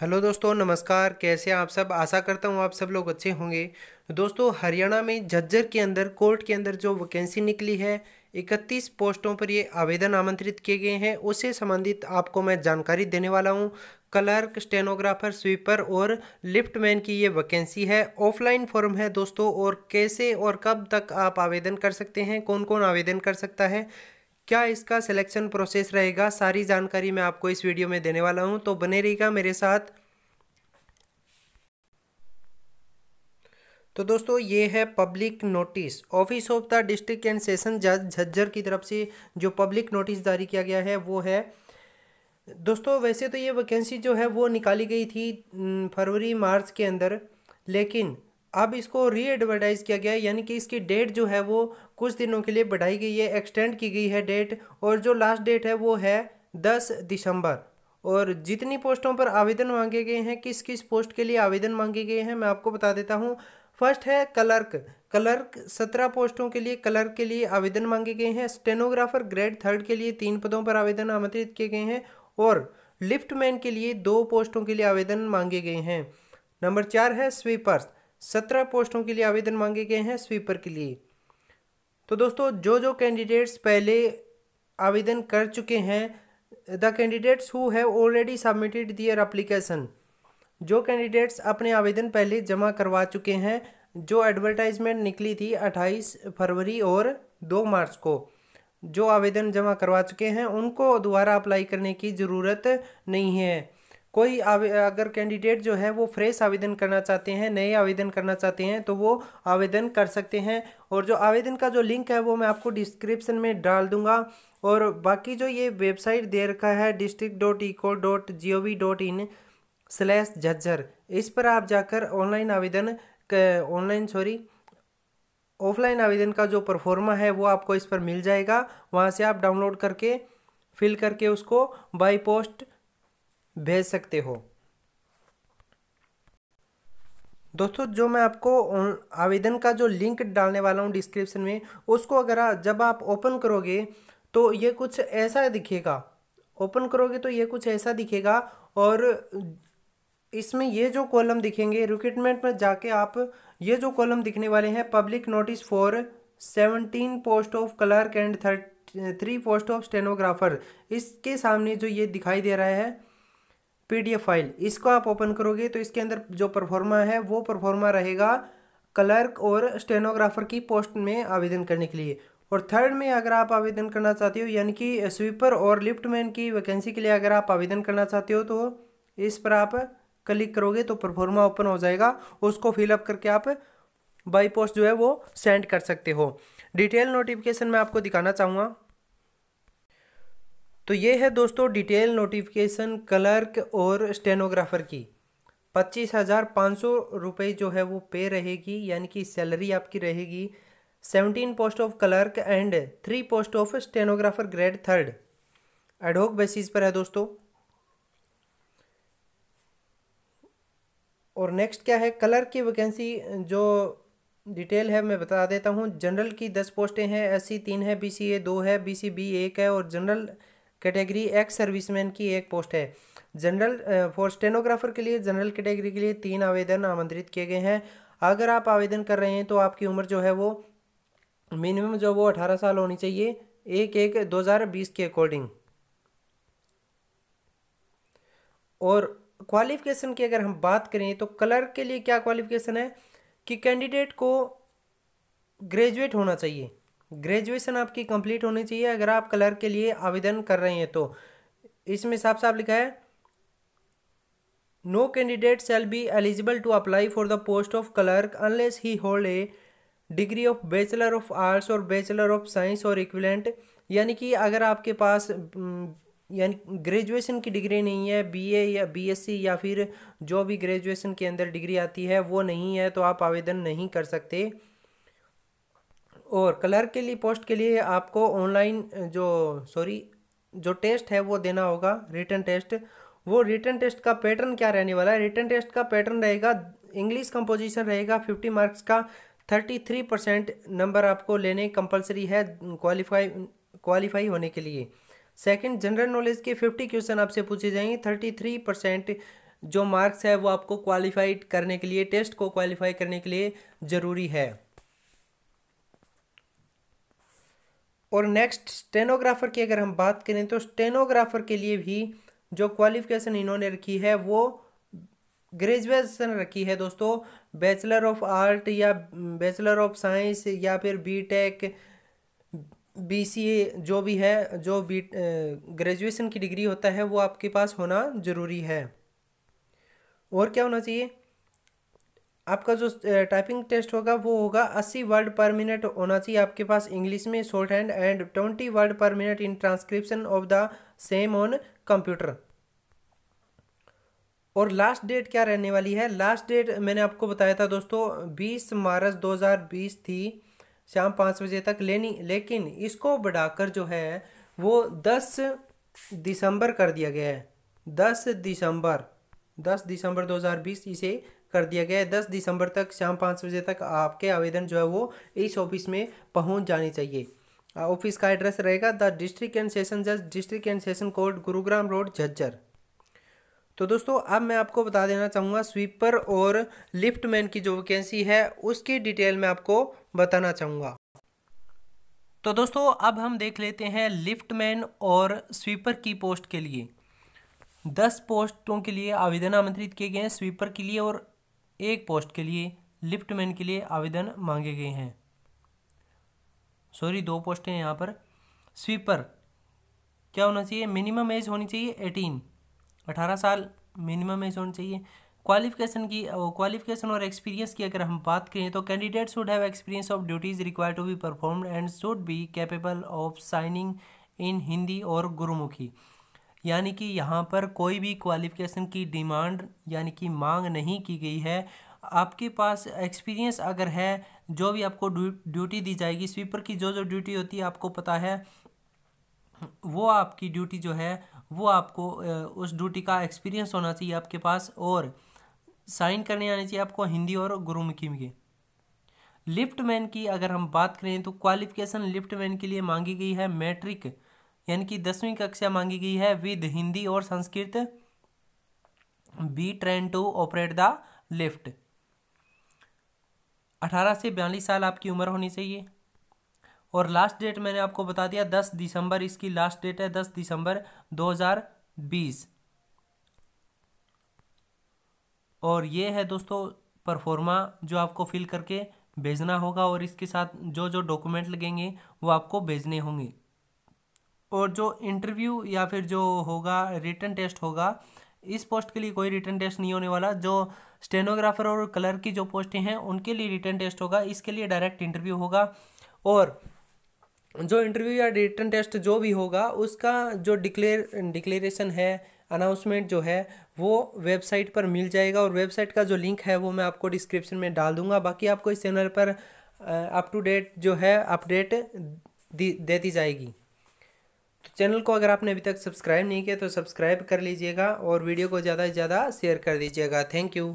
hello दोस्तों नमस्कार कैसे आप सब आशा करता हूँ आप सब लोग अच्छे होंगे दोस्तों हरियाणा में झज्जर के अंदर कोर्ट के अंदर जो वैकेंसी निकली है 31 पोस्टों पर ये आवेदन आमंत्रित किए गए हैं उससे संबंधित आपको मैं जानकारी देने वाला हूँ क्लर्क स्टेनोग्राफर स्वीपर और लिफ्टमैन की ये वैकेंसी है ऑफलाइन फॉर्म है दोस्तों और कैसे और कब तक आप आवेदन कर सकते हैं कौन कौन आवेदन कर सकता है क्या इसका सिलेक्शन प्रोसेस रहेगा सारी जानकारी मैं आपको इस वीडियो में देने वाला हूं तो बने रहिएगा मेरे साथ तो दोस्तों ये है public notice office of the district and session जज झज्जर की तरफ से जो पब्लिक नोटिस जारी किया गया है वो है दोस्तों वैसे तो ये वैकेंसी जो है वो निकाली गई थी फरवरी मार्च के अंदर लेकिन अब इसको री एडवर्टाइज़ किया गया है यानी कि इसकी डेट जो है वो कुछ दिनों के लिए बढ़ाई गई है एक्सटेंड की गई है डेट और जो लास्ट डेट है वो है दस दिसंबर और जितनी पोस्टों पर आवेदन मांगे गए हैं किस किस पोस्ट के लिए आवेदन मांगे गए हैं मैं आपको बता देता हूँ फर्स्ट है क्लर्क क्लर्क सत्रह पोस्टों के लिए क्लर्क के लिए आवेदन मांगे गए हैं स्टेनोग्राफर ग्रेड थर्ड के लिए तीन पदों पर आवेदन आमंत्रित किए गए हैं और लिफ्टमैन के लिए दो पोस्टों के लिए आवेदन मांगे गए हैं नंबर चार है स्वीपर्स सत्रह पोस्टों के लिए आवेदन मांगे गए हैं स्वीपर के लिए तो दोस्तों जो जो कैंडिडेट्स पहले आवेदन कर चुके हैं the candidates who have already submitted their application जो कैंडिडेट्स अपने आवेदन पहले जमा करवा चुके हैं जो एडवर्टाइजमेंट निकली थी अट्ठाईस फरवरी और दो मार्च को जो आवेदन जमा करवा चुके हैं उनको दोबारा अप्लाई करने की ज़रूरत नहीं है कोई अगर कैंडिडेट जो है वो फ्रेश आवेदन करना चाहते हैं नए आवेदन करना चाहते हैं तो वो आवेदन कर सकते हैं और जो आवेदन का जो लिंक है वो मैं आपको डिस्क्रिप्शन में डाल दूंगा और बाकी जो ये वेबसाइट दे रखा है district dot eco dot G O V dot in slash Jhajjar इस पर आप जाकर ऑनलाइन आवेदन ऑनलाइन सॉरी ऑफलाइन आवेदन का जो परफॉर्मा है वो आपको इस पर मिल जाएगा वहाँ से आप डाउनलोड करके फिल करके उसको बाई पोस्ट भेज सकते हो दोस्तों जो मैं आपको आवेदन का जो लिंक डालने वाला हूँ डिस्क्रिप्शन में उसको अगर जब आप ओपन करोगे तो ये कुछ ऐसा दिखेगा ओपन करोगे तो ये कुछ ऐसा दिखेगा और इसमें ये जो कॉलम दिखेंगे रिक्रूटमेंट में जाके आप ये जो कॉलम दिखने वाले हैं public notice for seventeen post of clerk and thirty three post of stenographer इसके सामने जो ये दिखाई दे रहा है पीडीएफ फाइल इसको आप ओपन करोगे तो इसके अंदर जो परफॉर्मा है वो परफॉर्मा रहेगा क्लर्क और स्टेनोग्राफर की पोस्ट में आवेदन करने के लिए और थर्ड में अगर आप आवेदन करना चाहते हो यानी कि स्वीपर और लिफ्टमैन की वैकेंसी के लिए अगर आप आवेदन करना चाहते हो तो इस पर आप क्लिक करोगे तो परफॉर्मा ओपन हो जाएगा उसको फिलअप करके आप बाई पोस्ट जो है वो सेंड कर सकते हो डिटेल नोटिफिकेशन मैं आपको दिखाना चाहूँगा तो ये है दोस्तों डिटेल नोटिफिकेशन क्लर्क और स्टेनोग्राफर की पच्चीस हज़ार पाँच सौ रुपये जो है वो पे रहेगी यानी कि सैलरी आपकी रहेगी seventeen post of clerk and three post of stenographer grade third ad hoc basis पर है दोस्तों और नेक्स्ट क्या है क्लर्क की वैकेंसी जो डिटेल है मैं बता देता हूँ जनरल की दस पोस्टें हैं एस सी तीन है बी सी ए दो है बी सी बी एक है और जनरल कैटेगरी एक्स सर्विसमैन की एक पोस्ट है जनरल फॉर स्टेनोग्राफर के लिए जनरल कैटेगरी के लिए तीन आवेदन आमंत्रित किए गए हैं अगर आप आवेदन कर रहे हैं तो आपकी उम्र जो है वो मिनिमम जो वो अठारह साल होनी चाहिए एक एक दो हज़ार बीस के अकॉर्डिंग और क्वालिफिकेशन की अगर हम बात करें तो क्लर्क के लिए क्या क्वालिफिकेशन है कि कैंडिडेट को ग्रेजुएट होना चाहिए ग्रेजुएशन आपकी कंप्लीट होनी चाहिए अगर आप क्लर्क के लिए आवेदन कर रहे हैं तो इसमें साफ साफ लिखा है no candidate shall be eligible to apply for the post of clerk unless he hold a degree of bachelor of arts और बैचलर ऑफ साइंस और इक्विलेंट यानी कि अगर आपके पास हम्म, यानी ग्रेजुएशन की डिग्री नहीं है बीए या बीएससी या फिर जो भी ग्रेजुएशन के अंदर डिग्री आती है वो नहीं है तो आप आवेदन नहीं कर सकते और कलर के लिए पोस्ट के लिए आपको ऑनलाइन जो सॉरी जो टेस्ट है वो देना होगा रिटर्न टेस्ट वो रिटर्न टेस्ट का पैटर्न क्या रहने वाला है रिटर्न टेस्ट का पैटर्न रहेगा इंग्लिश कंपोजिशन रहेगा फिफ्टी मार्क्स का थर्टी थ्री परसेंट नंबर आपको लेने कंपलसरी है क्वालिफाई क्वालिफाई होने के लिए सेकंड जनरल नॉलेज के फिफ्टी क्वेश्चन आपसे पूछे जाएंगे थर्टी थ्री परसेंट जो मार्क्स है वो आपको क्वालिफाइड करने के लिए टेस्ट को क्वालिफाई करने के लिए ज़रूरी है और नेक्स्ट स्टेनोग्राफर की अगर हम बात करें तो स्टेनोग्राफर के लिए भी जो क्वालिफिकेशन इन्होंने रखी है वो ग्रेजुएसन रखी है दोस्तों बैचलर ऑफ आर्ट या बैचलर ऑफ साइंस या फिर B tech B C A जो भी है जो बी ग्रेजुएसन की डिग्री होता है वो आपके पास होना ज़रूरी है और क्या होना चाहिए आपका जो टाइपिंग टेस्ट होगा वो होगा अस्सी वर्ड पर मिनट होना चाहिए आपके पास इंग्लिश में shorthand and twenty word per minute in transcription of the same on computer और लास्ट डेट क्या रहने वाली है लास्ट डेट मैंने आपको बताया था दोस्तों बीस मार्च बीस थी शाम पाँच बजे तक लेनी लेकिन इसको बढ़ाकर जो है वो दस दिसंबर कर दिया गया है दस दिसंबर दस दिसंबर 2020 इसे कर दिया गया है दस दिसंबर तक शाम पाँच बजे तक आपके आवेदन जो है वो इस ऑफिस में पहुँच जानी चाहिए ऑफिस का एड्रेस रहेगा द डिस्ट्रिक्ट एंड सेशन जज district and session court Gurugram road Jhajjar तो दोस्तों अब मैं आपको बता देना चाहूँगा स्वीपर और लिफ्टमैन की जो वैकेंसी है उसकी डिटेल मैं आपको बताना चाहूँगा तो दोस्तों अब हम देख लेते हैं लिफ्टमैन और स्वीपर की पोस्ट के लिए दस पोस्टों के लिए आवेदन आमंत्रित किए गए हैं स्वीपर के लिए और एक पोस्ट के लिए लिफ्टमैन के लिए आवेदन मांगे गए हैं सॉरी दो पोस्ट हैं यहाँ पर स्वीपर क्या होना चाहिए मिनिमम एज होनी चाहिए एटीन अठारह साल मिनिमम एज होनी चाहिए क्वालिफिकेशन की क्वालिफिकेशन और एक्सपीरियंस की अगर हम बात करें तो candidate should have experience of duties required to be performed and should be capable of signing in Hindi और गुरुमुखी यानी कि यहाँ पर कोई भी क्वालिफ़िकेशन की डिमांड यानी कि मांग नहीं की गई है आपके पास एक्सपीरियंस अगर है जो भी आपको ड्यूटी दी जाएगी स्वीपर की जो जो ड्यूटी होती है आपको पता है वो आपकी ड्यूटी जो है वो आपको उस ड्यूटी का एक्सपीरियंस होना चाहिए आपके पास और साइन करने आने चाहिए आपको हिंदी और गुरुमुखी में लिफ्ट मैन की अगर हम बात करें तो क्वालिफ़िकेशन लिफ्ट मैन के लिए मांगी गई है मैट्रिक यानी कि दसवीं कक्षा मांगी गई है विद हिंदी और Sanskrit be train to operate the lift अठारह से बयालीस साल आपकी उम्र होनी चाहिए और लास्ट डेट मैंने आपको बता दिया दस दिसंबर इसकी लास्ट डेट है दस दिसंबर दो हज़ार बीस और ये है दोस्तों परफॉर्मा जो आपको फिल करके भेजना होगा और इसके साथ जो जो डॉक्यूमेंट लगेंगे वो आपको भेजने होंगे और जो इंटरव्यू या फिर जो होगा रिटर्न टेस्ट होगा इस पोस्ट के लिए कोई रिटर्न टेस्ट नहीं होने वाला जो स्टेनोग्राफर और कलर की जो पोस्टें हैं उनके लिए रिटर्न टेस्ट होगा इसके लिए डायरेक्ट इंटरव्यू होगा और जो इंटरव्यू या रिटर्न टेस्ट जो भी होगा उसका जो डिक्लेयर डिक्लेरेशन है अनाउंसमेंट जो है वो वेबसाइट पर मिल जाएगा और वेबसाइट का जो लिंक है वो मैं आपको डिस्क्रिप्शन में डाल दूंगा बाकी आपको इस चैनल पर अप टू डेट जो है अपडेट देती जाएगी तो चैनल को अगर आपने अभी तक सब्सक्राइब नहीं किया तो सब्सक्राइब कर लीजिएगा और वीडियो को ज़्यादा से ज़्यादा शेयर कर दीजिएगा थैंक यू